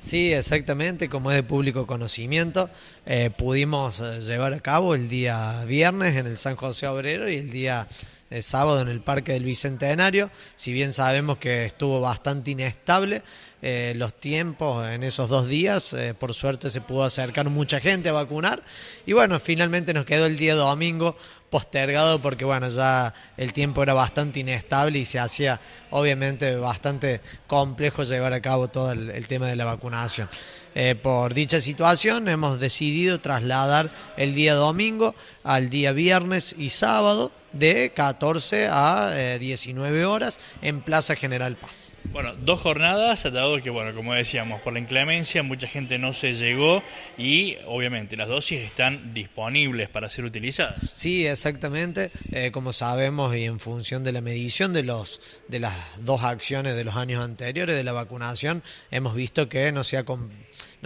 Sí, exactamente, como es de público conocimiento, eh, pudimos eh, llevar a cabo el día viernes en el San José Obrero y el día el sábado en el Parque del Bicentenario. Si bien sabemos que estuvo bastante inestable eh, los tiempos en esos dos días, eh, por suerte se pudo acercar mucha gente a vacunar. Y bueno, finalmente nos quedó el día domingo postergado porque bueno, ya el tiempo era bastante inestable y se hacía obviamente bastante complejo llevar a cabo todo el, tema de la vacunación. Eh, por dicha situación hemos decidido trasladar el día domingo al día viernes y sábado de 14 a 19 eh, horas en Plaza General Paz. Bueno, dos jornadas, dado que, bueno, como decíamos, por la inclemencia mucha gente no se llegó y obviamente las dosis están disponibles para ser utilizadas. Sí, exactamente. Eh, como sabemos y en función de la medición de, los, de las dos acciones de los años anteriores de la vacunación, hemos visto que no se ha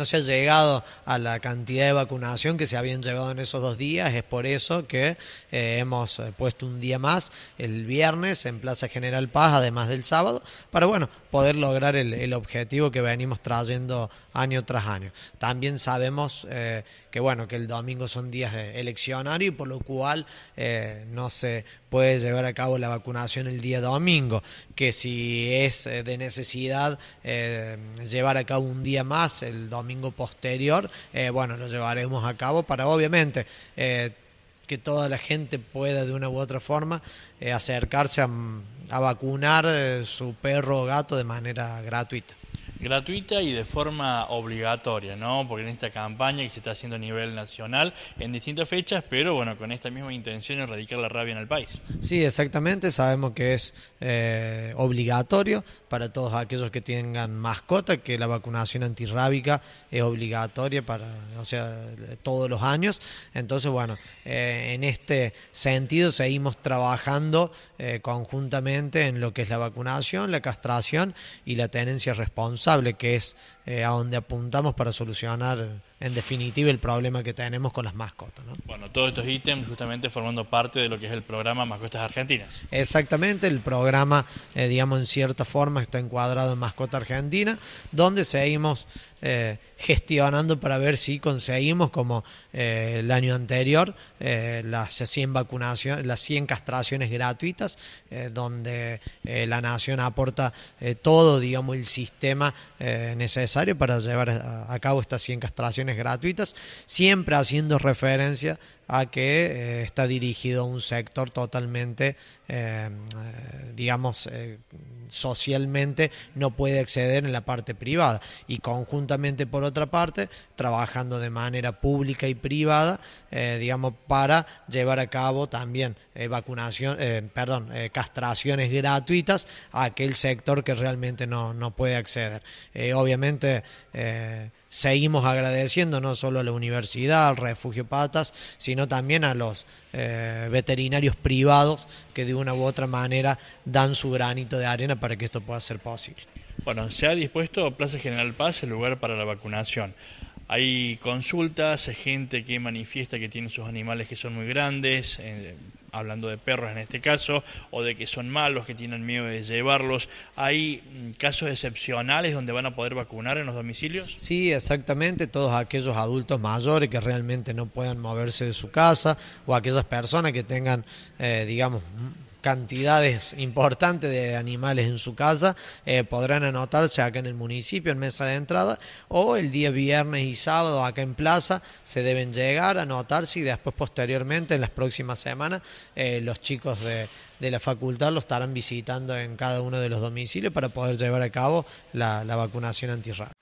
no se ha llegado a la cantidad de vacunación que se habían llevado en esos dos días. Es por eso que eh, hemos eh, puesto un día más el viernes en Plaza General Paz, además del sábado, para bueno, poder lograr el, objetivo que venimos trayendo año tras año. También sabemos eh, que bueno, que el domingo son días de eleccionario por lo cual no se puede llevar a cabo la vacunación el día domingo, que si es de necesidad llevar a cabo un día más el domingo domingo posterior, eh, bueno, lo llevaremos a cabo para obviamente eh, que toda la gente pueda de una u otra forma eh, acercarse a, a vacunar su perro o gato de manera gratuita gratuita y de forma obligatoria, ¿no? Porque en esta campaña que se está haciendo a nivel nacional en distintas fechas, pero bueno, con esta misma intención de erradicar la rabia en el país. Sí, exactamente, sabemos que es eh, obligatorio para todos aquellos que tengan mascota, que la vacunación antirrábica es obligatoria para, o sea, todos los años. Entonces, bueno, eh, en este sentido seguimos trabajando eh, conjuntamente en lo que es la vacunación, la castración y la tenencia responsable que es eh, a donde apuntamos para solucionar en definitiva el problema que tenemos con las mascotas. ¿no? Bueno, todos estos ítems justamente formando parte de lo que es el programa Mascotas Argentinas. Exactamente, el programa, eh, digamos, en cierta forma está encuadrado en Mascota Argentina, donde seguimos eh, gestionando para ver si conseguimos, como eh, el año anterior, las 100 vacunaciones, las 100 castraciones gratuitas, donde la nación aporta todo, digamos, el sistema necesario para llevar a cabo estas 100 castraciones gratuitas, siempre haciendo referencia a que eh, está dirigido un sector totalmente, eh, eh, digamos, socialmente no puede acceder en la parte privada. Y conjuntamente, por otra parte, trabajando de manera pública y privada, digamos, para llevar a cabo también vacunación, perdón, castraciones gratuitas a aquel sector que realmente no, no puede acceder. obviamente, seguimos agradeciendo no solo a la universidad, al refugio Patas, sino sino también a los eh, veterinarios privados que de una u otra manera dan su granito de arena para que esto pueda ser posible. Bueno, se ha dispuesto Plaza General Paz el lugar para la vacunación. Hay consultas, gente que manifiesta que tiene sus animales que son muy grandes, eh, hablando de perros en este caso, o de que son malos, que tienen miedo de llevarlos. ¿Hay mm, casos excepcionales donde van a poder vacunar en los domicilios? Sí, exactamente, todos aquellos adultos mayores que realmente no puedan moverse de su casa o aquellas personas que tengan, eh, digamos, cantidades importantes de animales en su casa, eh, podrán anotarse acá en el municipio, en mesa de entrada, o el día viernes y sábado acá en plaza, se deben llegar, a anotarse y después posteriormente, en las próximas semanas, eh, los chicos de, la facultad lo estarán visitando en cada uno de los domicilios para poder llevar a cabo la, vacunación antirrábica.